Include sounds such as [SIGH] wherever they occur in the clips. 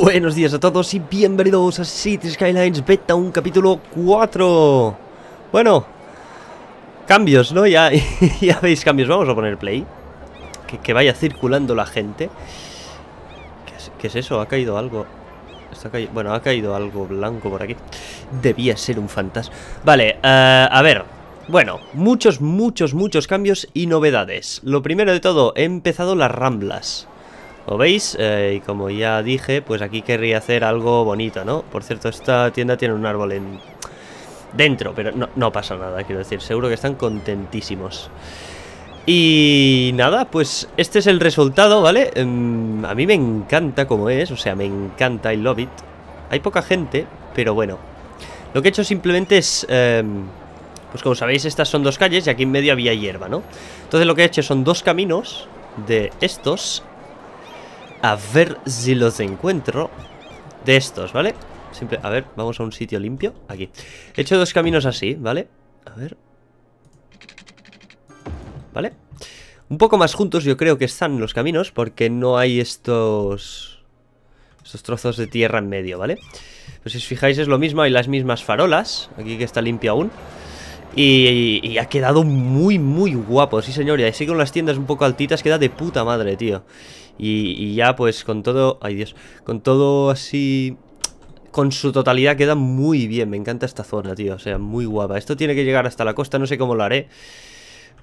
Buenos días a todos y bienvenidos a City Skylines Beta 1 capítulo 4 Bueno Cambios, ¿no? Ya, [LAUGHS] ya veis cambios, vamos a poner play que, vaya circulando la gente ¿Qué es, eso? Ha caído algo Bueno, ha caído algo blanco por aquí Debía ser un fantasma Vale, eh, a ver bueno, muchos, muchos, muchos cambios y novedades. Lo primero de todo, he empezado las ramblas. ¿Lo veis? Eh, y como ya dije, pues aquí querría hacer algo bonito, ¿no? Por cierto, esta tienda tiene un árbol en... dentro, pero no, pasa nada, quiero decir. Seguro que están contentísimos. Y nada, pues este es el resultado, ¿vale? Em, a mí me encanta como es, o sea, me encanta, I love it. Hay poca gente, pero bueno. Lo que he hecho simplemente es... Em, pues como sabéis, estas son dos calles y aquí en medio había hierba, ¿no? Entonces lo que he hecho son dos caminos de estos a ver si los encuentro de estos, ¿vale? Siempre, a ver, vamos a un sitio limpio, aquí. He hecho dos caminos así, ¿vale? A ver. ¿Vale? Un poco más juntos yo creo que están los caminos porque no hay estos... Estos trozos de tierra en medio, ¿vale? Pues si os fijáis es lo mismo, hay las mismas farolas. Aquí que está limpio aún. Y, ha quedado muy, muy guapo, sí señor. Y así con las tiendas un poco altitas queda de puta madre, tío. Y, ya pues con todo, ay Dios, con todo así con su totalidad queda muy bien. Me encanta esta zona, tío. O sea, muy guapa. Esto tiene que llegar hasta la costa, no sé cómo lo haré.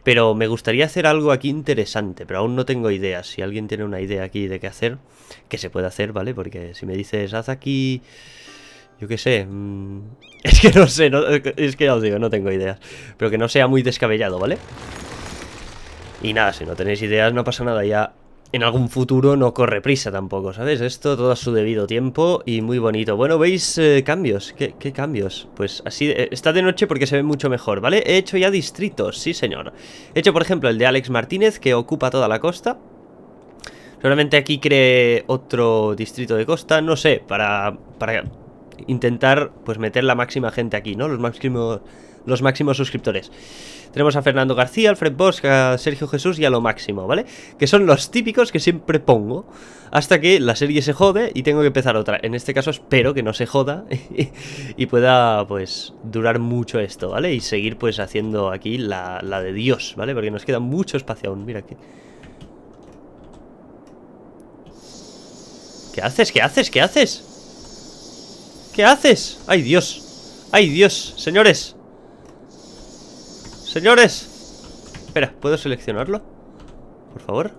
Pero me gustaría hacer algo aquí interesante, pero aún no tengo ideas. Si alguien tiene una idea aquí de qué hacer, que se puede hacer, ¿vale? Porque si me dices, haz aquí... Yo qué sé... Mm, [LAUGHS] es que no sé, es que ya os digo, no tengo ideas. Pero que no sea muy descabellado, ¿vale? Y nada, si no tenéis ideas no pasa nada, ya en algún futuro no corre prisa tampoco, ¿sabes? Esto todo a su debido tiempo y muy bonito. Bueno, ¿veis eh, cambios? ¿Qué, cambios? Pues así, eh, está de noche porque se ve mucho mejor, ¿vale? He hecho ya distritos, sí señor. He hecho, por ejemplo, el de Alex Martínez, que ocupa toda la costa. Solamente aquí cree otro distrito de costa, no sé, para, para intentar pues meter la máxima gente aquí, ¿no? Los máximos los máximos suscriptores. Tenemos a Fernando García, Alfred Bosch, a Sergio Jesús y a lo máximo, ¿vale? Que son los típicos que siempre pongo hasta que la serie se jode y tengo que empezar otra. En este caso espero que no se joda [LAUGHS] y, pueda pues durar mucho esto, ¿vale? Y seguir pues haciendo aquí la, la de Dios, ¿vale? Porque nos queda mucho espacio aún, mira aquí. ¿Qué haces? ¿Qué haces? ¿Qué haces? ¿Qué haces? ¡Ay, Dios! ¡Ay, Dios! Señores, ¡Señores! Espera, ¿puedo seleccionarlo? Por favor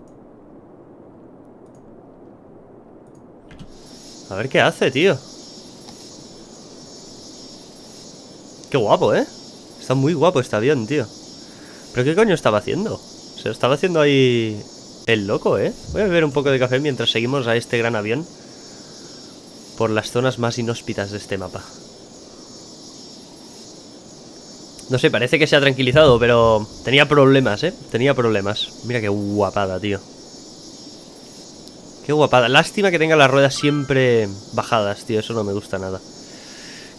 A ver qué hace, tío Qué guapo, ¿eh? Está muy guapo este avión, tío ¿Pero qué coño estaba haciendo? Se lo estaba haciendo ahí el loco, ¿eh? Voy a beber un poco de café mientras seguimos a este gran avión por las zonas más inhóspitas de este mapa. No sé, parece que se ha tranquilizado, pero tenía problemas, ¿eh? Tenía problemas. Mira qué guapada, tío. Qué guapada. Lástima que tenga las ruedas siempre bajadas, tío. Eso no me gusta nada.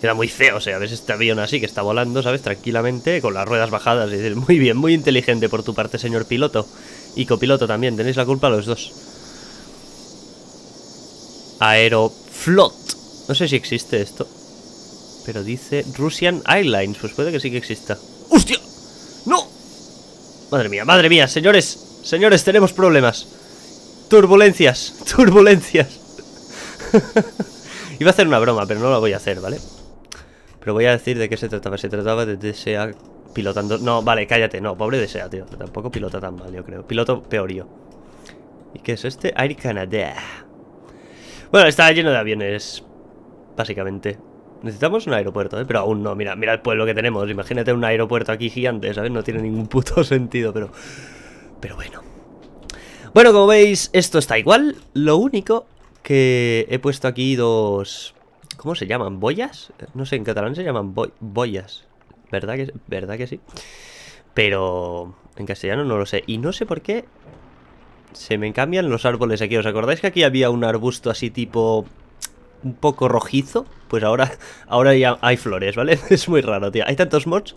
Era muy feo, o sea, ves este avión así que está volando, ¿sabes? Tranquilamente, con las ruedas bajadas. muy bien, muy inteligente por tu parte, señor piloto. Y copiloto también, tenéis la culpa los dos. Aeroflot. No sé si existe esto. Pero dice Russian Airlines. Pues puede que sí que exista. ¡Hostia! ¡No! Madre mía, madre mía, señores. Señores, tenemos problemas. Turbulencias, [LAUGHS] turbulencias. Iba a hacer una broma, pero no la voy a hacer, ¿vale? Pero voy a decir de qué se trataba. Se trataba de DSA pilotando... No, vale, cállate. No, pobre DSA, tío. Tampoco pilota tan mal, yo creo. Piloto peor ¿Y qué es este? Air Canada. Bueno, está lleno de aviones, básicamente. Necesitamos un aeropuerto, ¿eh? pero aún no. Mira, mira el pueblo que tenemos. Imagínate un aeropuerto aquí gigante, ¿sabes? No tiene ningún puto [LAUGHS] sentido, pero... Pero bueno. Bueno, como veis, esto está igual. Lo único que he puesto aquí dos... ¿Cómo se llaman? ¿Boyas? No sé, en catalán se llaman boyas. ¿Verdad que, ¿Verdad que sí? Pero en castellano no lo sé. Y no sé por qué se me cambian los árboles aquí. ¿Os acordáis que aquí había un arbusto así tipo un poco rojizo, pues ahora, ahora ya hay flores, ¿vale? [LAUGHS] Es muy raro, tío. Hay tantos mods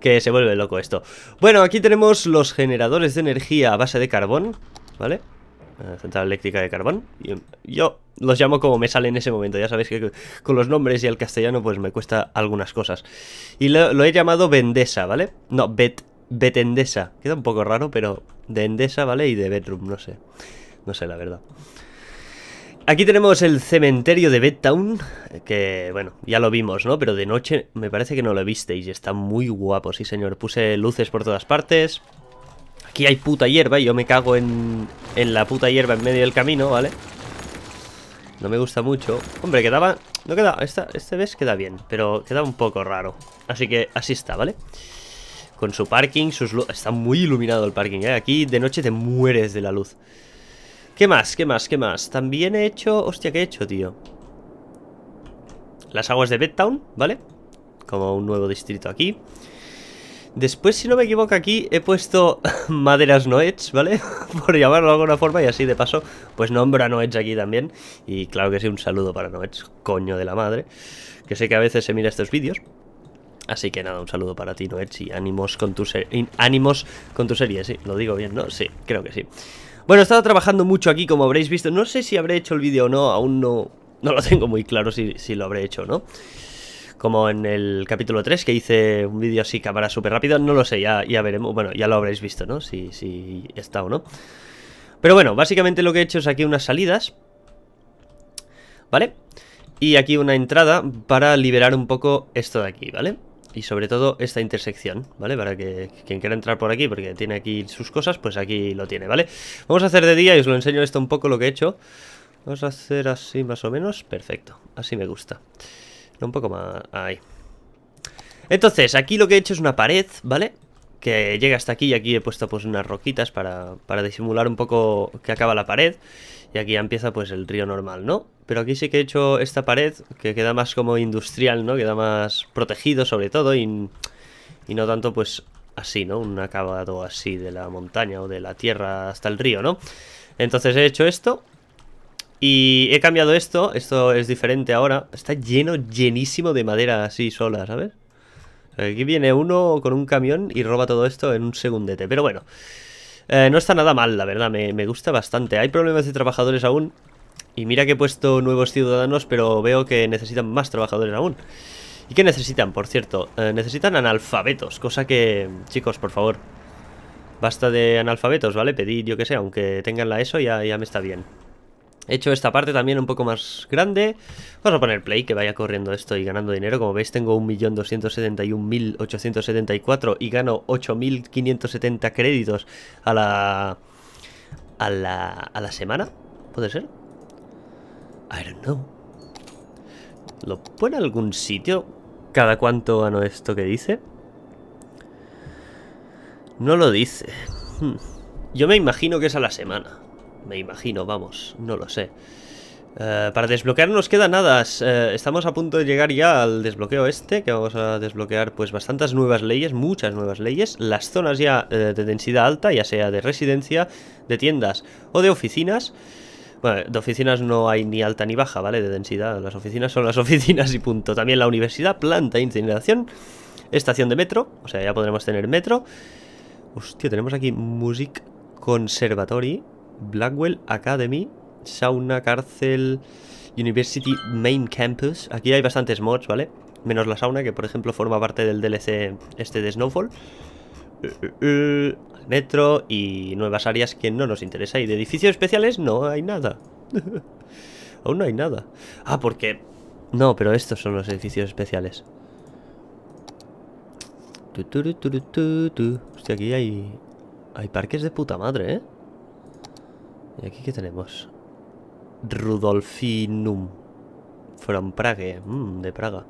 que se vuelve loco esto. Bueno, aquí tenemos los generadores de energía a base de carbón, ¿vale? Eh, central eléctrica de carbón. Um, yo los llamo como me sale en ese momento. Ya sabéis que con los nombres y el castellano pues me cuesta algunas cosas. Y lo, he llamado Vendesa, ¿vale? No, Betendesa. Queda un poco raro, pero de Endesa, ¿vale? Y de Bedroom, no sé. No sé, la verdad. Aquí tenemos el cementerio de Bedtown, que bueno, ya lo vimos, ¿no? Pero de noche me parece que no lo visteis y está muy guapo, sí señor. Puse luces por todas partes. Aquí hay puta hierba y yo me cago en, en la puta hierba en medio del camino, ¿vale? No me gusta mucho. Hombre, quedaba... No queda... Esta, este ves queda bien, pero queda un poco raro. Así que así está, ¿vale? Con su parking, sus... Está muy iluminado el parking, ¿eh? Aquí de noche te mueres de la luz. ¿Qué más? ¿Qué más? ¿Qué más? También he hecho... Hostia, ¿qué he hecho, tío? Las aguas de Bedtown, ¿vale? Como un nuevo distrito aquí Después, si no me equivoco, aquí he puesto [LAUGHS] maderas noets, ¿vale? [LAUGHS] Por llamarlo de alguna forma y así de paso, pues nombro a noets aquí también. Y claro que sí, un saludo para noets, coño de la madre, que sé que a veces se mira estos vídeos. Así que nada, un saludo para ti, Noets, y ánimos con tu, ánimos con tu serie, sí, lo digo bien, ¿no? Sí, creo que sí. Bueno, he estado trabajando mucho aquí, como habréis visto. No sé si habré hecho el vídeo o no, aún no, no lo tengo muy claro si, lo habré hecho o no. Como en el capítulo 3, que hice un vídeo así cámara súper rápido, no lo sé, ya, ya veremos. Bueno, ya lo habréis visto, ¿no? Si, si está o no. Pero bueno, básicamente lo que he hecho es aquí unas salidas. ¿Vale? Y aquí una entrada para liberar un poco esto de aquí, ¿vale? y sobre todo esta intersección, ¿vale? Para que quien quiera entrar por aquí, porque tiene aquí sus cosas, pues aquí lo tiene, ¿vale? Vamos a hacer de día y os lo enseño esto un poco lo que he hecho. Vamos a hacer así más o menos, perfecto, así me gusta. Un poco más, ahí. Entonces, aquí lo que he hecho es una pared, ¿vale? que llega hasta aquí y aquí he puesto pues unas roquitas para, disimular un poco que acaba la pared y aquí empieza pues el río normal, ¿no? Pero aquí sí que he hecho esta pared que queda más como industrial, ¿no? Queda más protegido sobre todo y, y no tanto pues así, ¿no? Un acabado así de la montaña o de la tierra hasta el río, ¿no? Entonces he hecho esto y he cambiado esto, esto es diferente ahora, está lleno, llenísimo de madera así sola, ¿sabes? Aquí viene uno con un camión y roba todo esto en un segundete. Pero bueno, eh, no está nada mal, la verdad. Me, gusta bastante. Hay problemas de trabajadores aún. Y mira que he puesto nuevos ciudadanos, pero veo que necesitan más trabajadores aún. ¿Y qué necesitan, por cierto? Eh, necesitan analfabetos, cosa que... Chicos, por favor. Basta de analfabetos, ¿vale? Pedir, yo que sé, aunque tengan la ESO ya, ya me está bien. He hecho esta parte también un poco más grande. Vamos a poner play, que vaya corriendo esto y ganando dinero. Como veis tengo 1.271.874 y gano 8.570 créditos a la, a la... a la semana. ¿Puede ser? I don't know. ¿Lo pone en algún sitio? ¿Cada cuánto gano esto que dice? No lo dice. Hmm. Yo me imagino que es a la semana. Me imagino, vamos, no lo sé. Eh, para desbloquear nos queda nada, eh, estamos a punto de llegar ya al desbloqueo este, que vamos a desbloquear pues bastantes nuevas leyes, muchas nuevas leyes, las zonas ya eh, de densidad alta, ya sea de residencia, de tiendas o de oficinas. Bueno, de oficinas no hay ni alta ni baja, ¿vale? De densidad, las oficinas son las [LAUGHS] oficinas y punto. También la universidad, planta, incineración, estación de metro, o sea, ya podremos tener metro. Hostia, tenemos aquí Music Conservatory. Blackwell Academy, sauna, cárcel, University Main Campus. Aquí hay bastantes mods, ¿vale? Menos la sauna, que por ejemplo forma parte del DLC este de Snowfall. Eh, eh, eh, metro y nuevas áreas que no nos interesa. Y de edificios especiales no hay nada. [LAUGHS] Aún no hay nada. Ah, porque... No, pero estos son los edificios especiales. Hostia, aquí hay... Hay parques de puta madre, ¿eh? ¿Y aquí qué tenemos? Rudolfinum. From Prague. Mm, de Praga.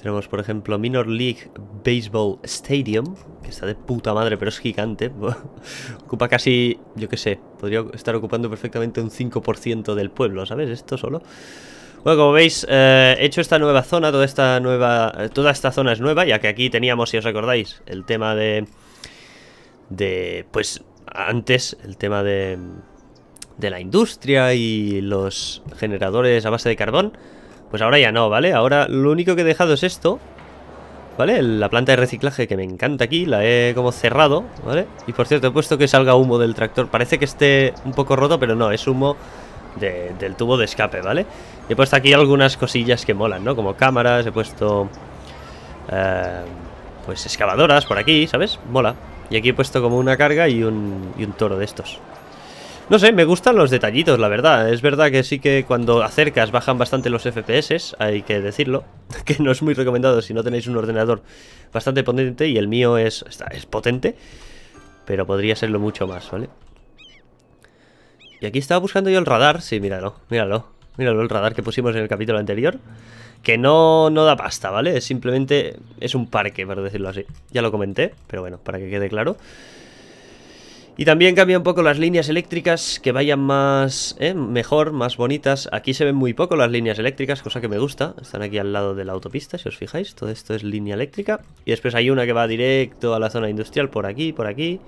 Tenemos, por ejemplo, Minor League Baseball Stadium, que está de puta madre, pero es gigante. [LAUGHS] Ocupa casi, yo qué sé, podría estar ocupando perfectamente un 5% del pueblo, ¿sabes? Esto solo. Bueno, como veis, eh, he hecho esta nueva zona, toda esta nueva, eh, toda esta zona es nueva, ya que aquí teníamos, si os acordáis, el tema de, de, pues, antes, el tema de, de la industria y los generadores a base de carbón. Pues ahora ya no, ¿vale? Ahora lo único que he dejado es esto, ¿vale? La planta de reciclaje que me encanta aquí, la he como cerrado, ¿vale? Y por cierto, he puesto que salga humo del tractor. Parece que esté un poco roto, pero no, es humo del tubo de escape, ¿vale? Y he puesto aquí algunas cosillas que molan, ¿no? Como cámaras, he puesto... Eh, pues excavadoras por aquí, ¿sabes? Mola. Y aquí he puesto como una carga y un toro de estos. No sé, me gustan los detallitos, la verdad. Es verdad que sí que cuando acercas bajan bastante los FPS, hay que decirlo. [LAUGHS] Que no es muy recomendado si no tenéis un ordenador bastante potente y el mío es, es potente. Pero podría serlo mucho más, ¿vale? Y aquí estaba buscando yo el radar. Sí, míralo, míralo. Míralo el radar que pusimos en el capítulo anterior. Que no, no da pasta, ¿vale? simplemente es un parque, por decirlo así. Ya lo comenté, pero bueno, para que quede claro. Y también cambia un poco las líneas eléctricas, que vayan más, eh, mejor, más bonitas. Aquí se ven muy poco las líneas eléctricas, cosa que me gusta. Están aquí al lado de la autopista, si os fijáis. Todo esto es línea eléctrica. Y después hay una que va directo a la zona industrial, por aquí, por aquí.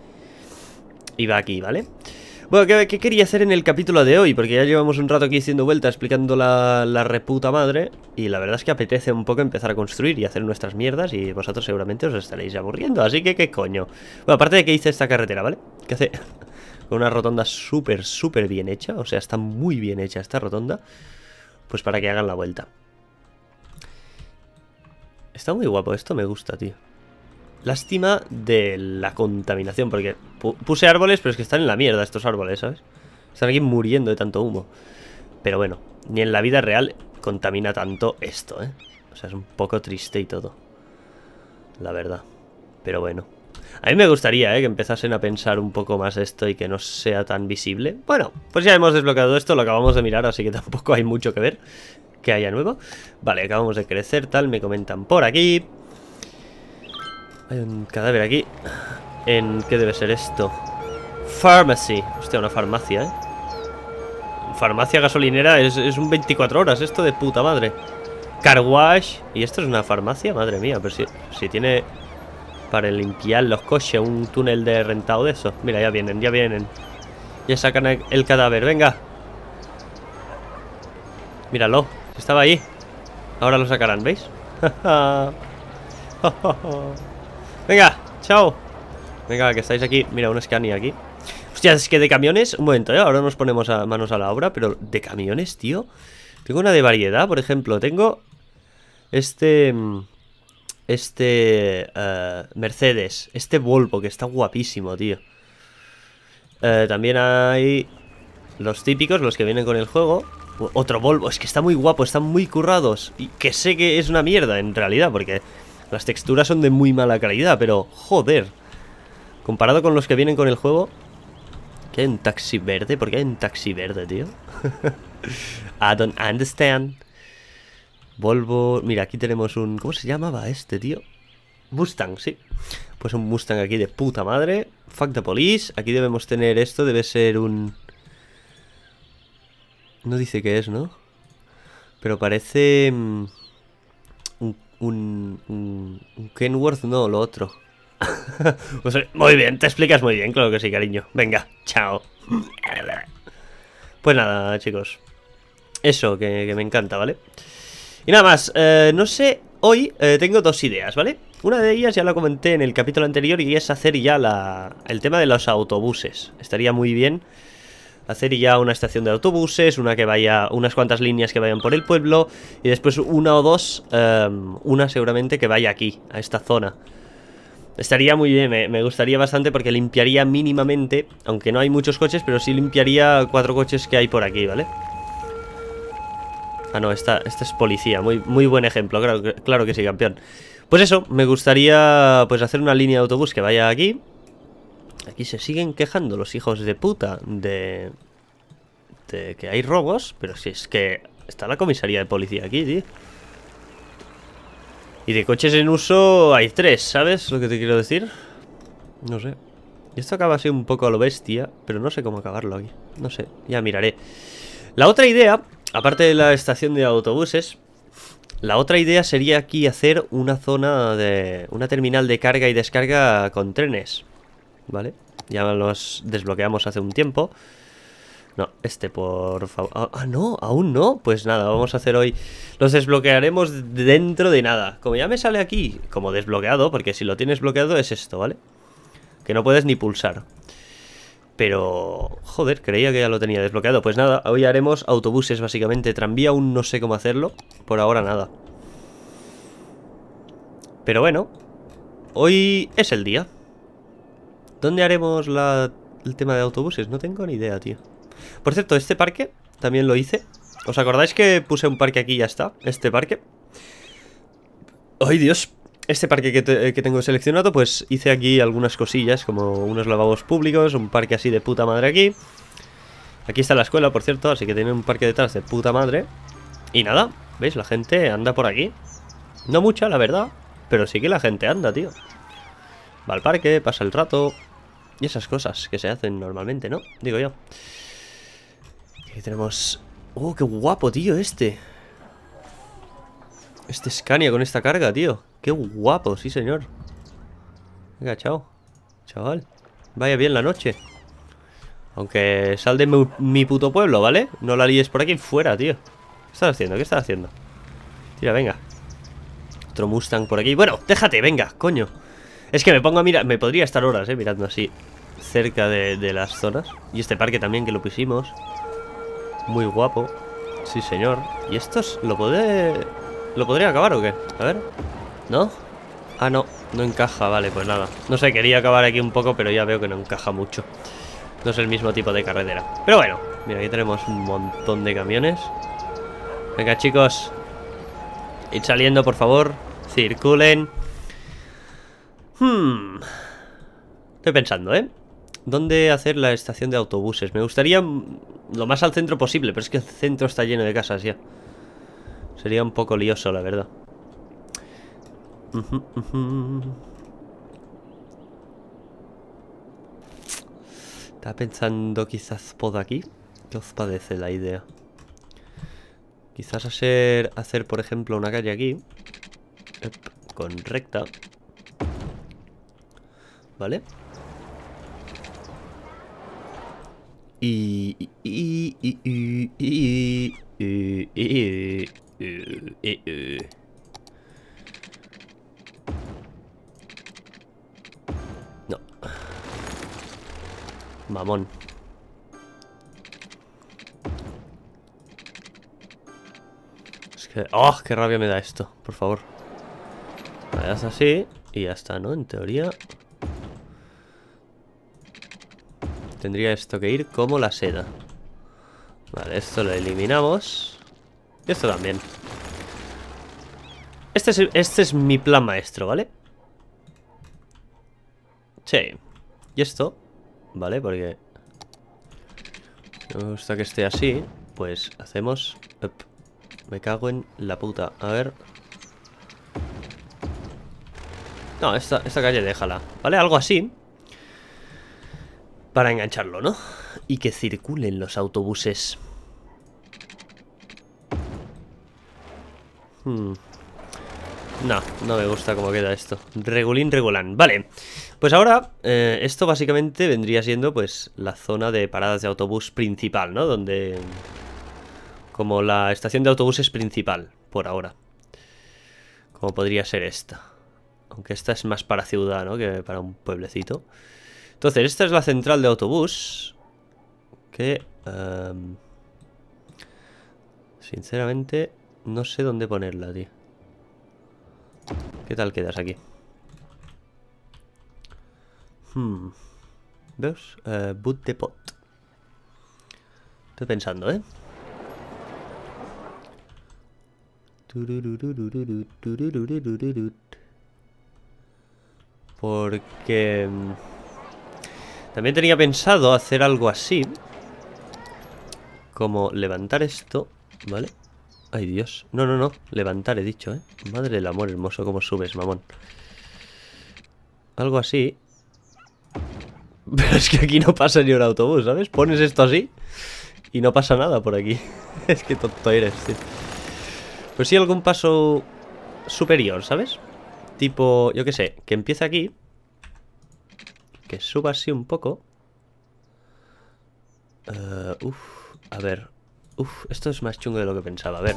Y va aquí, ¿vale? vale bueno, ¿qué, quería hacer en el capítulo de hoy? Porque ya llevamos un rato aquí haciendo vuelta explicando la, reputa madre y la verdad es que apetece un poco empezar a construir y hacer nuestras mierdas y vosotros seguramente os estaréis aburriendo, así que qué coño. Bueno, aparte de que hice esta carretera, ¿vale? Que hace [LAUGHS] una rotonda súper, súper bien hecha, o sea, está muy bien hecha esta rotonda, pues para que hagan la vuelta. Está muy guapo, esto me gusta, tío. Lástima de la contaminación, porque puse árboles, pero es que están en la mierda estos árboles, ¿sabes? Están aquí muriendo de tanto humo. Pero bueno, ni en la vida real contamina tanto esto, ¿eh? O sea, es un poco triste y todo. La verdad. Pero bueno. A mí me gustaría, ¿eh? Que empezasen a pensar un poco más esto y que no sea tan visible. Bueno, pues ya hemos desbloqueado esto, lo acabamos de mirar, así que [LAUGHS] tampoco hay mucho que ver que haya nuevo. Vale, acabamos de crecer, tal, me comentan por aquí. Hay un cadáver aquí. ¿En qué debe ser esto? Pharmacy. Hostia, una farmacia, ¿eh? Farmacia gasolinera es, un 24 horas esto de puta madre. Car ¿Y esto es una farmacia? Madre mía, pero si, si tiene para limpiar los coches un túnel de rentado de eso. Mira, ya vienen, ya vienen. Ya sacan el cadáver, venga. Míralo, estaba ahí. Ahora lo sacarán, ¿veis? [LAUGHS] Venga, chao. Venga, que estáis aquí. Mira, un Scania aquí. Hostia, es que de camiones... Un momento, eh. Ahora nos ponemos manos a la obra, pero de camiones, tío. Tengo una de variedad, por ejemplo. Tengo este... Mm, este... Eh, Mercedes. Este Volvo, que está guapísimo, tío. Eh, también hay... Los típicos, los que vienen con el juego. Otro Volvo. Es que está muy guapo, están muy currados. Y que sé que es una mierda, en realidad, porque... Las texturas son de muy mala calidad, pero joder. Comparado con los que vienen con el juego... ¿Qué hay taxi verde? ¿Por qué hay en taxi verde, tío? [LAUGHS] I don't understand. Volvo... Mira, aquí tenemos un... ¿Cómo se llamaba este, tío? Mustang, sí. Pues un Mustang aquí de puta madre. Fuck the police. Aquí debemos tener esto. Debe ser un... No dice qué es, ¿no? Pero parece... Mm, un, un, Kenworth, no, lo otro. [LAUGHS] Pues, muy bien, te explicas muy bien, claro que sí, cariño. Venga, chao. Pues nada, chicos. Eso, que, me encanta, ¿vale? Y nada más, eh, no sé, hoy eh, tengo dos ideas, ¿vale? Una de ellas ya la comenté en el capítulo anterior y es hacer ya la, el tema de los autobuses. Estaría muy bien hacer ya una estación de autobuses, una que vaya, unas cuantas líneas que vayan por el pueblo y después una o dos, em, una seguramente que vaya aquí, a esta zona. Estaría muy bien, me, gustaría bastante porque limpiaría mínimamente, aunque no hay muchos coches, pero sí limpiaría cuatro coches que hay por aquí, ¿vale? Ah, no, esta, esta es policía, muy, muy buen ejemplo, claro, que sí, campeón. Pues eso, me gustaría pues hacer una línea de autobús que vaya aquí Aquí se siguen quejando los hijos de puta de, de que hay robos, pero si es que está la comisaría de policía aquí, tío. Y de coches en uso hay tres, ¿sabes lo que te quiero decir? No sé. Y esto acaba así un poco a lo bestia, pero no sé cómo acabarlo aquí. No sé, ya miraré. La otra idea, aparte de la estación de autobuses, la otra idea sería aquí hacer una zona de... una terminal de carga y descarga con trenes. ¿vale? Ya los desbloqueamos hace un tiempo. No, este por favor... Ah, ah no, aún no. Pues nada, vamos a hacer hoy... Los desbloquearemos dentro de nada. Como ya me sale aquí como desbloqueado, porque si lo tienes bloqueado es esto, ¿vale? Que no puedes ni pulsar. Pero... Joder, creía que ya lo tenía desbloqueado. Pues nada, hoy haremos autobuses básicamente. Tranvía aún no sé cómo hacerlo. Por ahora nada. Pero bueno, hoy es el día. ¿Dónde haremos la, el tema de autobuses? No tengo ni idea, tío. Por cierto, este parque también lo hice. ¿Os acordáis que puse un parque aquí y ya está? Este parque. ¡Ay, Dios! Este parque que, que, tengo seleccionado, pues hice aquí algunas cosillas, como unos lavabos públicos, un parque así de puta madre aquí. Aquí está la escuela, por cierto, así que tiene un parque detrás de puta madre. Y nada, ¿veis? La gente anda por aquí. No mucha, la verdad, pero sí que la gente anda, tío. Va al parque, pasa el rato, y esas cosas que se hacen normalmente, ¿no? Digo yo. Aquí tenemos... ¡Oh, qué guapo, tío, este! Este Scania con esta carga, tío. ¡Qué guapo, sí, señor! Venga, chao. Chaval. Vaya bien la noche. Aunque sal de mi, puto pueblo, ¿vale? No la líes por aquí fuera, tío. ¿Qué estás haciendo? ¿Qué estás haciendo? Tira, venga. Otro Mustang por aquí. Bueno, déjate, venga, coño. Es que me pongo a mirar, me podría estar horas, eh, mirando así cerca de, las zonas. Y este parque también que lo pusimos. Muy guapo. Sí, señor. ¿Y estos lo podré... ¿Lo podría acabar o qué? A ver. ¿No? Ah, no. No encaja. Vale, pues nada. No sé, quería acabar aquí un poco, pero ya veo que no encaja mucho. No es el mismo tipo de carretera. Pero bueno. Mira, aquí tenemos un montón de camiones. Venga, chicos. ir saliendo, por favor. Circulen. Hmm. Estoy pensando, ¿eh? ¿Dónde hacer la estación de autobuses? Me gustaría lo más al centro posible, pero es que el centro está lleno de casas ya. Sería un poco lioso, la verdad. Estaba pensando quizás por aquí. ¿Qué os parece la idea? Quizás hacer, hacer por ejemplo, una calle aquí. Con recta. ¿vale? Y... no. Mamón. Es que... ¡Oh! ¡Qué rabia me da esto! Por favor. es así y ya está, ¿no? En teoría... Tendría esto que ir como la seda. Vale, esto lo eliminamos. Y esto también. Este es, este es mi plan maestro, ¿vale? che Y esto, ¿vale? Porque no me gusta que esté así. Pues hacemos... Me cago en la puta. A ver... No, esta, esta calle déjala. ¿Vale? Algo así para engancharlo, ¿no? Y que circulen los autobuses. Hmm. No, no me gusta cómo queda esto. Regulín, regulán. Vale. Pues ahora, eh, esto básicamente vendría siendo, pues, la zona de paradas de autobús principal, ¿no? Donde... Como la estación de autobuses principal, por ahora. Como podría ser esta. Aunque esta es más para ciudad, ¿no? Que para un pueblecito. Entonces, esta es la central de autobús. Que... Em, sinceramente, no sé dónde ponerla, tío. ¿Qué tal quedas aquí? Hmm. ¿Ves? Eh. boot depot. Estoy pensando, ¿eh? Porque... También tenía pensado hacer algo así. Como levantar esto, ¿vale? Ay, Dios. No, no, no. Levantar, he dicho, ¿eh? Madre del amor hermoso, cómo subes, mamón. Algo así. [LAUGHS] Pero es que aquí no pasa ni un autobús, ¿sabes? Pones esto así y no pasa nada por aquí. [LAUGHS] es que tonto eres, tío. Pues sí, algún paso superior, ¿sabes? Tipo, yo qué sé, que empieza aquí que suba así un poco. Eh, a ver. esto es más chungo de lo que pensaba. A ver.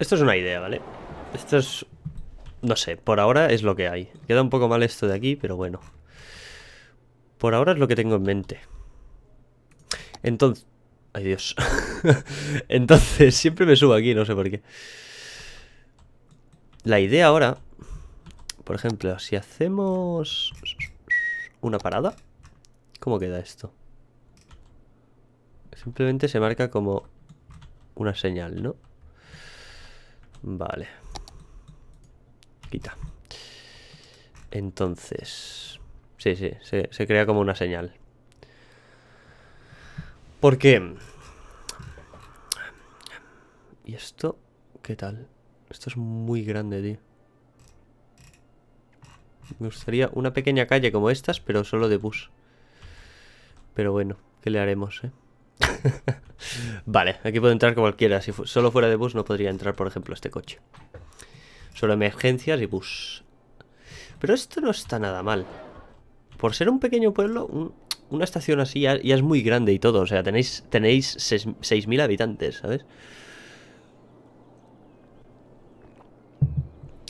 Esto es una idea, ¿vale? Esto es... No sé, por ahora es lo que hay. Queda un poco mal esto de aquí, pero bueno. Por ahora es lo que tengo en mente. Entonces... Ay Dios. [LAUGHS] Entonces, siempre me subo aquí, no sé por qué. La idea ahora... Por ejemplo, si hacemos... Una parada. ¿Cómo queda esto? Simplemente se marca como una señal, ¿no? Vale. Quita. Entonces... Sí, sí, se, crea como una señal. Porque... ¿Y esto? ¿Qué tal? Esto es muy grande, tío. Me gustaría una pequeña calle como estas, pero solo de bus. Pero bueno, ¿qué le haremos, eh? [LAUGHS] vale, aquí puedo entrar cualquiera. Si solo fuera de bus no podría entrar, por ejemplo, este coche. Solo emergencias y bus. Pero esto no está nada mal. Por ser un pequeño pueblo, una estación así ya, es muy grande y todo. O sea, tenéis, tenéis 6.000 habitantes, ¿sabes?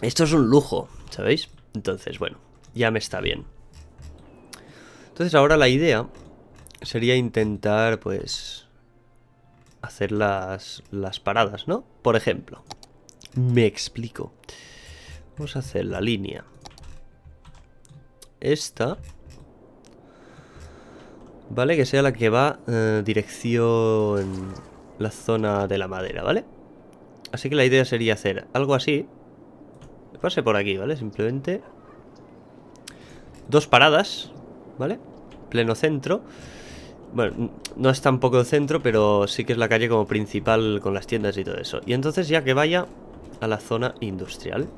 Esto es un lujo, ¿sabéis? Entonces, bueno, ya me está bien. Entonces ahora la idea sería intentar, pues, hacer las, las paradas, ¿no? Por ejemplo, me explico. Vamos a hacer la línea. Esta. ¿Vale? Que sea la que va en eh, dirección la zona de la madera, ¿vale? Así que la idea sería hacer algo así. pase por aquí, ¿vale? Simplemente... Dos paradas, ¿vale? Pleno centro. Bueno, no es tampoco el centro, pero sí que es la calle como principal con las tiendas y todo eso. Y entonces ya que vaya a la zona industrial,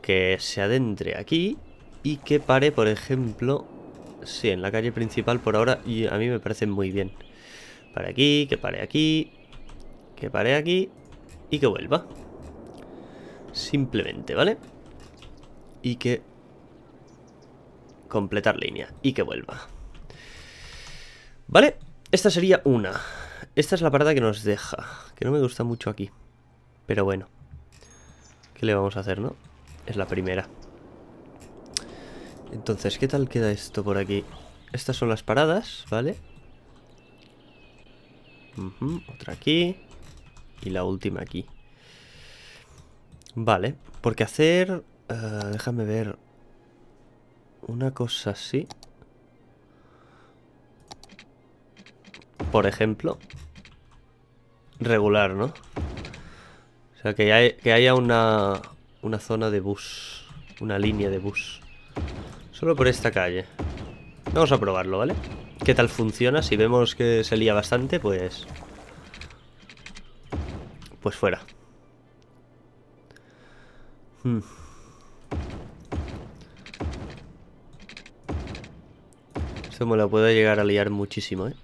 que se adentre aquí y que pare, por ejemplo, sí, en la calle principal por ahora, y a mí me parece muy bien. Para aquí, que pare aquí, que pare aquí y que vuelva. Simplemente, ¿vale? Y que... Completar línea y que vuelva. Vale, esta sería una. Esta es la parada que nos deja, que no me gusta mucho aquí. Pero bueno, ¿qué le vamos a hacer, no? Es la primera. Entonces, ¿qué tal queda esto por aquí? Estas son las paradas, ¿vale? otra aquí. Y la última aquí. Vale, porque hacer... Eh, déjame ver. Una cosa así. por ejemplo. Regular, ¿no? O sea, que, que haya una, una zona de bus. Una línea de bus. Solo por esta calle. Vamos a probarlo, ¿vale? ¿Qué tal funciona? Si vemos que se lía bastante, pues... Pues fuera. Hmm. Esto me lo puedo llegar a liar muchísimo, ¿eh?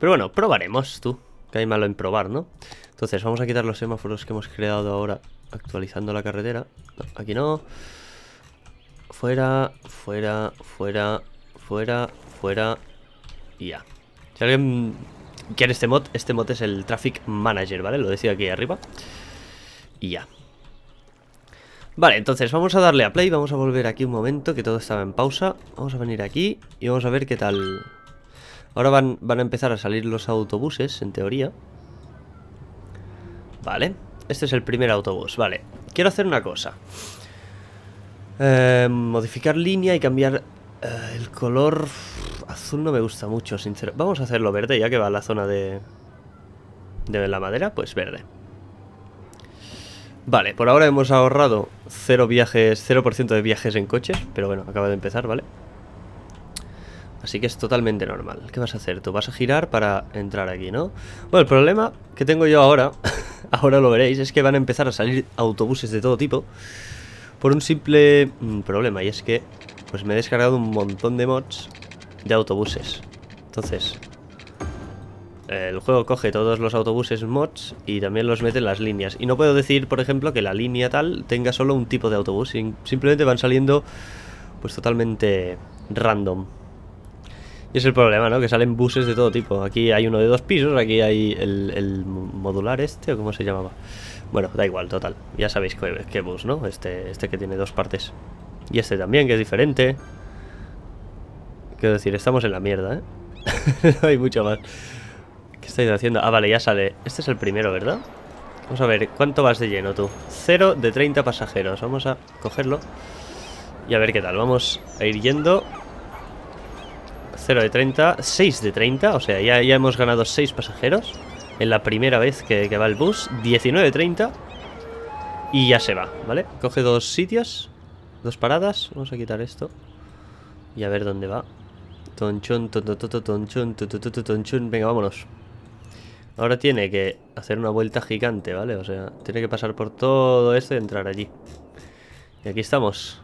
Pero bueno, probaremos tú. Que hay malo en probar, ¿no? Entonces, vamos a quitar los semáforos que hemos creado ahora actualizando la carretera. aquí no. Fuera, fuera, fuera, fuera, fuera. Y ya. Si alguien quiere este mod, este mod es el Traffic Manager, ¿vale? Lo decía aquí arriba. Y ya. Vale, entonces vamos a darle a play, vamos a volver aquí un momento, que todo estaba en pausa. Vamos a venir aquí y vamos a ver qué tal... Ahora van, a empezar a salir los autobuses, en teoría. Vale, este es el primer autobús, vale. Quiero hacer una cosa. Eh, modificar línea y cambiar eh, el color... Azul no me gusta mucho, sincero. Vamos a hacerlo verde, ya que va a la zona de... De la madera, pues verde. Vale, por ahora hemos ahorrado 0 viajes, 0% de viajes en coches, pero bueno, acaba de empezar, ¿vale? vale Así que es totalmente normal. ¿Qué vas a hacer? Tú vas a girar para entrar aquí, ¿no? Bueno, el problema que tengo yo ahora, [LAUGHS] ahora lo veréis, es que van a empezar a salir autobuses de todo tipo por un simple mm, problema. Y es que pues me he descargado un montón de mods de autobuses. Entonces, el juego coge todos los autobuses mods y también los mete en las líneas. Y no puedo decir, por ejemplo, que la línea tal tenga solo un tipo de autobús. Simplemente van saliendo pues totalmente random. Y es el problema, ¿no? Que salen buses de todo tipo. Aquí hay uno de dos pisos, aquí hay el, modular este, o cómo se llamaba. Bueno, da igual, total. Ya sabéis qué, bus, ¿no? Este, este que tiene dos partes. Y este también, que es diferente. Quiero decir, estamos en la mierda, ¿eh? [LAUGHS] hay mucho más. ¿Qué estáis haciendo? Ah, vale, ya sale. Este es el primero, ¿verdad? Vamos a ver, ¿cuánto vas de lleno tú? Cero de 30 pasajeros. Vamos a cogerlo. Y a ver qué tal. Vamos a ir yendo 0 de 30, 6 de 30, o sea, ya, ya hemos ganado 6 pasajeros en la primera vez que, va el bus, 19 de 30 y ya se va, ¿vale? Coge dos sitios, dos paradas, vamos a quitar esto y a ver dónde va. Tonchón, tonchón, tonchón, ton tonchón, venga, vámonos. Ahora tiene que hacer una vuelta gigante, ¿vale? O sea, tiene que pasar por todo esto y entrar allí. Y aquí estamos.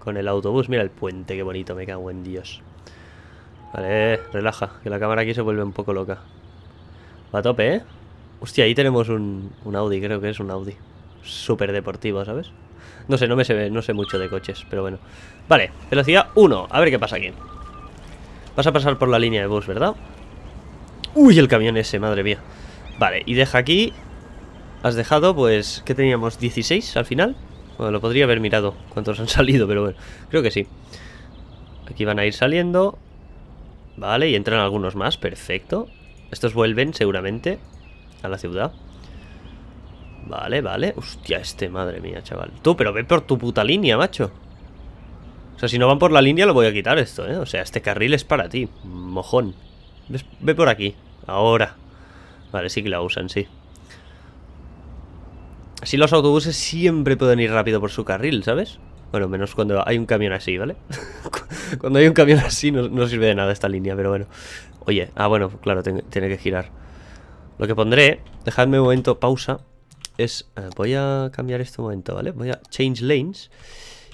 Con el autobús. Mira el puente, qué bonito, me cago en Dios. Vale, relaja, que la cámara aquí se vuelve un poco loca. Va a tope, ¿eh? Hostia, ahí tenemos un, Audi, creo que es un Audi. Súper deportivo, ¿sabes? No sé, no me sé, no sé mucho de coches, pero bueno. Vale, velocidad 1. A ver qué pasa aquí. Vas a pasar por la línea de bus, ¿verdad? Uy, el camión ese, madre mía. Vale, y deja aquí. Has dejado, pues, ¿qué teníamos? ¿16 al final? Bueno, lo podría haber mirado cuántos han [LAUGHS] salido, pero bueno, creo que sí. Aquí van a ir saliendo. Vale, y entran algunos más, perfecto. Estos vuelven seguramente a la ciudad. Vale, vale. Hostia, este, madre mía, chaval. Tú, pero ve por tu puta línea, macho. O sea, si no van por la línea lo voy a quitar esto, ¿eh? O sea, este carril es para ti, mojón. Ve por aquí, ahora. Vale, sí que la usan, sí. Así los autobuses siempre pueden ir rápido por su carril, ¿sabes? Bueno, menos cuando hay un camión así, ¿vale? [LAUGHS] cuando hay un camión así no, sirve de nada esta línea, pero bueno. Oye, ah, bueno, claro, tiene que girar. Lo que pondré, dejadme un momento pausa, es... Eh, voy a cambiar este momento, ¿vale? Voy a change lanes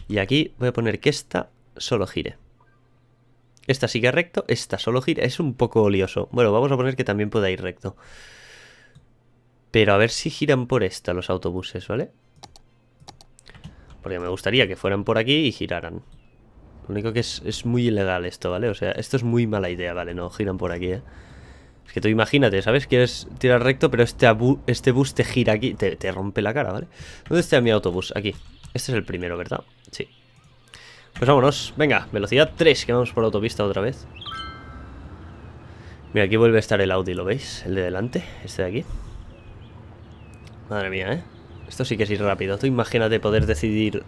y aquí voy a poner que esta solo gire. Esta sigue recto, esta solo gira. Es un poco oleoso Bueno, vamos a poner que también pueda ir recto. Pero a ver si giran por esta los autobuses, ¿vale? Porque me gustaría que fueran por aquí y giraran. Lo único que es, es muy ilegal esto, ¿vale? O sea, esto es muy mala idea, ¿vale? No, giran por aquí, ¿eh? Es que tú imagínate, ¿sabes? Quieres tirar recto, pero este, este bus te gira aquí, te, te, rompe la cara, ¿vale? ¿Dónde está mi autobús? Aquí. Este es el primero, ¿verdad? Sí. Pues vámonos. Venga, velocidad 3, que vamos por autopista otra vez. Mira, aquí vuelve a estar el Audi, ¿lo veis? El de delante, este de aquí. Madre mía, ¿eh? Esto sí que es ir rápido. Tú imagínate poder decidir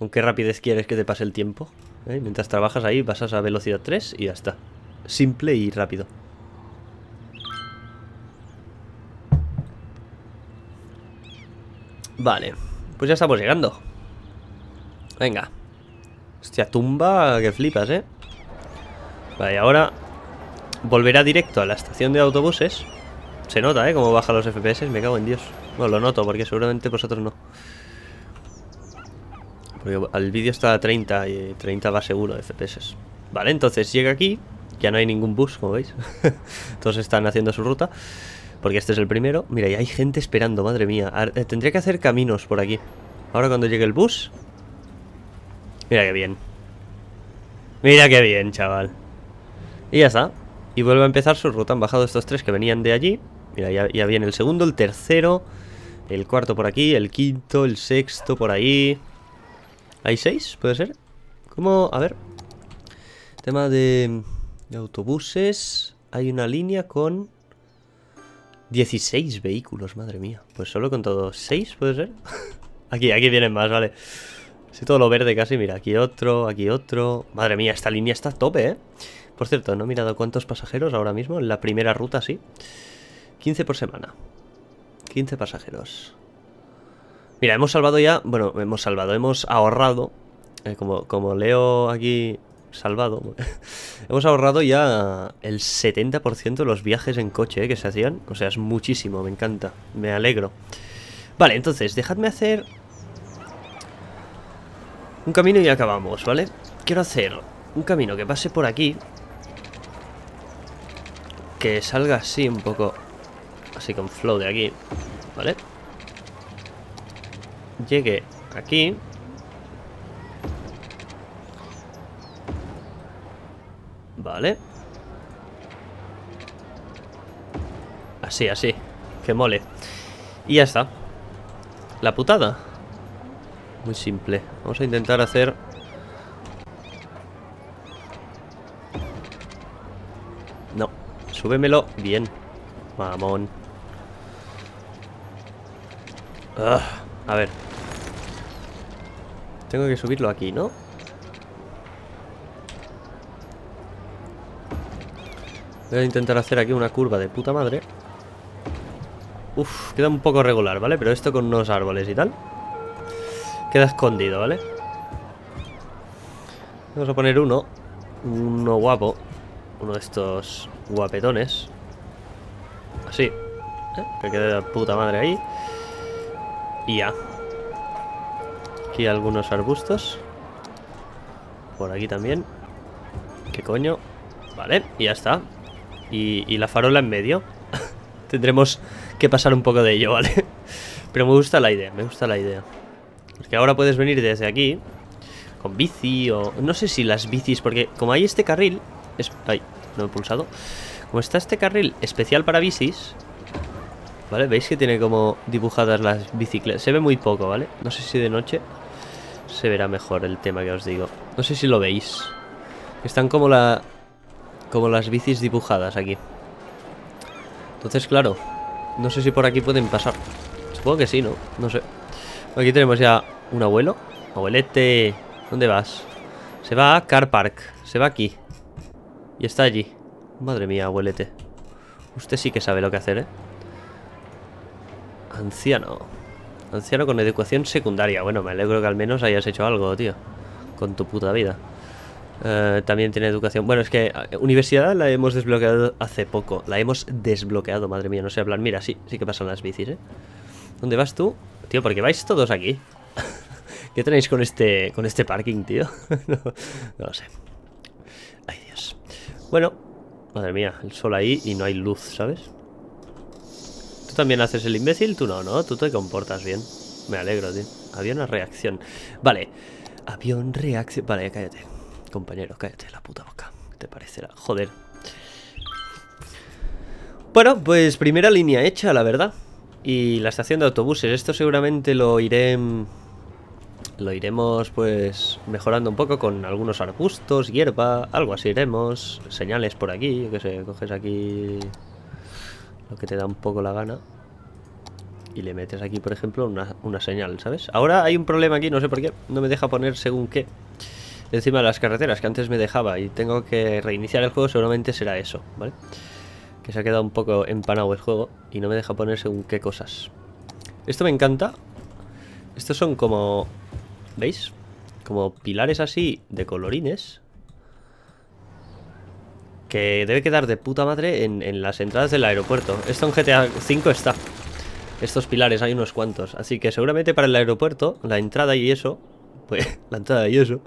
con qué rapidez quieres que te pase el tiempo. ¿eh? Mientras trabajas ahí, pasas a velocidad 3 y ya está. Simple y rápido. Vale, pues ya estamos llegando. Venga. Hostia, tumba que flipas, ¿eh? Vale, ahora volverá directo a la estación de autobuses se nota, ¿eh? Como baja los FPS, me cago en Dios. Bueno, lo noto, porque seguramente vosotros no. Porque el vídeo está a 30 y 30 va seguro de FPS. Vale, entonces llega aquí. Ya no hay ningún bus, como veis. [LAUGHS] Todos están haciendo su ruta. Porque este es el primero. Mira, y hay gente esperando, madre mía. Eh, tendría que hacer caminos por aquí. Ahora cuando llegue el bus... Mira qué bien. Mira qué bien, chaval. Y ya está. Y vuelve a empezar su ruta. Han bajado estos tres que venían de allí. Mira, ya, viene el segundo, el tercero, el cuarto por aquí, el quinto, el sexto por ahí. ¿Hay seis? ¿Puede ser? ¿Cómo? A ver. Tema de, autobuses. Hay una línea con 16 vehículos, madre mía. Pues solo con todos... ¿Seis ¿puede ser? [LAUGHS] aquí, aquí vienen más, vale. Sí, todo lo verde casi, mira, aquí otro, aquí otro. Madre mía, esta línea está a tope, ¿eh? Por cierto, no he mirado cuántos pasajeros ahora mismo, en la primera ruta sí. 15 por semana. 15 pasajeros. Mira, hemos salvado ya... Bueno, hemos salvado, hemos ahorrado. Eh, como, como leo aquí salvado. [LAUGHS] hemos ahorrado ya el 70% de los viajes en coche eh, que se hacían. O sea, es muchísimo, me encanta. Me alegro. Vale, entonces, dejadme hacer... Un camino y acabamos, ¿vale? Quiero hacer un camino que pase por aquí. Que salga así un poco así con flow de aquí, ¿vale? Llegue aquí. Vale. Así, así. Que mole. Y ya está. La putada. Muy simple. Vamos a intentar hacer... No. Súbemelo bien. Mamón. Ah, a ver. Tengo que subirlo aquí, ¿no? Voy a intentar hacer aquí una curva de puta madre. Uf, queda un poco regular, ¿vale? Pero esto con unos árboles y tal. Queda escondido, ¿vale? Vamos a poner uno. Uno guapo. Uno de estos guapetones. Así. ¿eh? Que quede la puta madre ahí. Ya. Aquí algunos arbustos. Por aquí también. ¿Qué coño? Vale, y ya está. Y, la farola en medio. [LAUGHS] Tendremos que pasar un poco de ello, ¿vale? [LAUGHS] Pero me gusta la idea, me gusta la idea. Porque ahora puedes venir desde aquí. Con bici o... No sé si las bicis, porque como hay este carril... Es... Ay, no he pulsado. Como está este carril especial para bicis, ¿Vale? ¿Veis que tiene como dibujadas las bicicletas? Se ve muy poco, ¿vale? No sé si de noche se verá mejor el tema que os digo. No sé si lo veis. Están como la... Como las bicis dibujadas aquí. Entonces, claro. No sé si por aquí pueden pasar. Supongo que sí, ¿no? No sé. Aquí tenemos ya un abuelo. Abuelete. ¿Dónde vas? Se va a Car Park. Se va aquí. Y está allí. Madre mía, abuelete. Usted sí que sabe lo que hacer, ¿eh? Anciano. Anciano con educación secundaria. Bueno, me alegro que al menos hayas hecho algo, tío. Con tu puta vida. Eh, también tiene educación. Bueno, es que eh, universidad la hemos desbloqueado hace poco. La hemos desbloqueado, madre mía, no sé hablar. Mira, sí, sí que pasan las bicis, ¿eh? ¿Dónde vas tú? Tío, porque vais todos aquí? [LAUGHS] ¿Qué tenéis con este, con este parking, tío? [LAUGHS] no, lo sé. Ay, Dios. Bueno, madre mía, el sol ahí y no hay luz, ¿sabes? también haces el imbécil, tú no, ¿no? Tú te comportas bien. Me alegro, tío. Había una reacción. Vale. Avión reacción. Vale, cállate. Compañero, cállate la puta boca. ¿Te parecerá? Joder. Bueno, pues primera línea hecha, la verdad. Y la estación de autobuses. Esto seguramente lo iré... Mm, lo iremos, pues, mejorando un poco con algunos arbustos, hierba, algo así iremos. Señales por aquí, yo qué sé, coges aquí que te da un poco la gana. Y le metes aquí, por ejemplo, una, una señal, ¿sabes? Ahora hay un problema aquí, no sé por qué. No me deja poner según qué. Encima de las carreteras, que antes me dejaba. Y tengo que reiniciar el juego, seguramente será eso, ¿vale? Que se ha quedado un poco empanado el juego. Y no me deja poner según qué cosas. Esto me encanta. Estos son como... ¿Veis? Como pilares así de colorines que debe quedar de puta madre en, las entradas del aeropuerto. Esto en GTA V está. Estos pilares, hay unos cuantos. Así que seguramente para el aeropuerto, la entrada y eso, pues, [LAUGHS] la entrada y eso,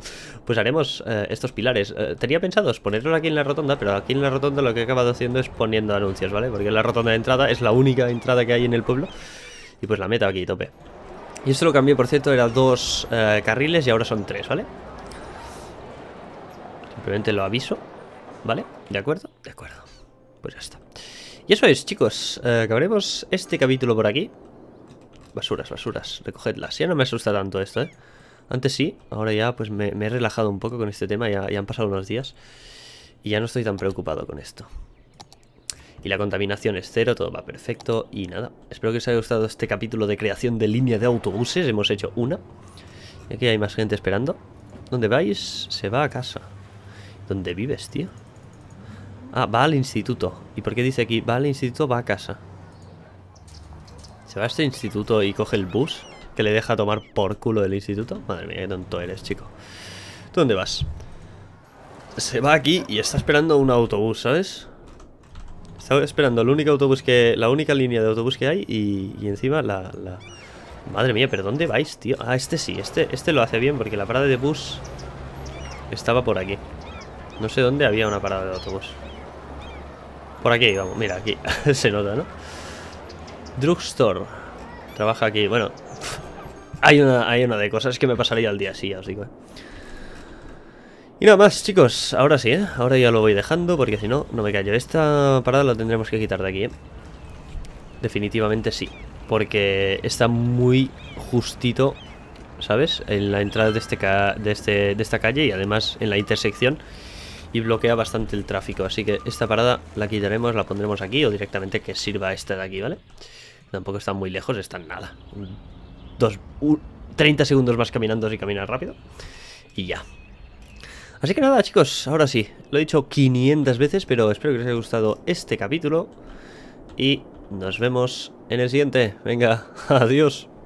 pues haremos eh, estos pilares. Eh, tenía pensado ponerlos aquí en la rotonda, pero aquí en la rotonda lo que he acabado haciendo es poniendo anuncios, ¿vale? Porque la rotonda de entrada es la única entrada que hay en el pueblo. Y pues la meto aquí, tope. Y esto lo cambié, por cierto, era dos eh, carriles y ahora son tres, ¿vale? Simplemente lo aviso. ¿Vale? ¿De acuerdo? De acuerdo. Pues ya está. Y eso es, chicos. acabaremos eh, este capítulo por aquí. Basuras, basuras. Recogedlas. Ya no me asusta tanto esto, ¿eh? Antes sí. Ahora ya pues me, he relajado un poco con este tema. ya han pasado unos días. Y ya no estoy tan preocupado con esto. Y la contaminación es cero, todo va perfecto y nada. Espero que os haya gustado este capítulo de creación de línea de autobuses. Hemos hecho una. Y aquí hay más gente esperando. ¿Dónde vais? Se va a casa. ¿Dónde vives, tío? Ah, va al instituto. ¿Y por qué dice aquí? Va al instituto, va a casa. ¿Se va a este instituto y coge el bus? ¿Que le deja tomar por culo del instituto? Madre mía, qué tonto eres, chico. dónde vas? Se va aquí y está esperando un autobús, ¿sabes? Está esperando el único autobús que... La única línea de autobús que hay y, encima la, Madre mía, ¿pero dónde vais, tío? Ah, este sí, este, este lo hace bien porque la parada de bus estaba por aquí. No sé dónde había una parada de autobús. Por aquí, vamos, mira, aquí. [LAUGHS] Se nota, ¿no? Drugstore. Trabaja aquí. Bueno, [LAUGHS] hay una, hay una de cosas que me pasaría al día, sí, ya os digo. ¿eh? Y nada más, chicos. Ahora sí, ¿eh? Ahora ya lo voy dejando porque si no, no me callo. Esta parada la tendremos que quitar de aquí, ¿eh? Definitivamente sí. Porque está muy justito, ¿sabes? En la entrada de, este de, este, de esta calle y además en la intersección y bloquea bastante el tráfico. Así que esta parada la quitaremos, la pondremos aquí o directamente que sirva esta de aquí, ¿vale? Tampoco están muy lejos, están nada. 30 segundos más caminando si caminas rápido. Y ya. Así que nada, chicos, ahora sí. Lo he dicho 500 veces, pero espero que os haya gustado este capítulo. Y nos vemos en el siguiente. Venga, [LAUGHS] adiós.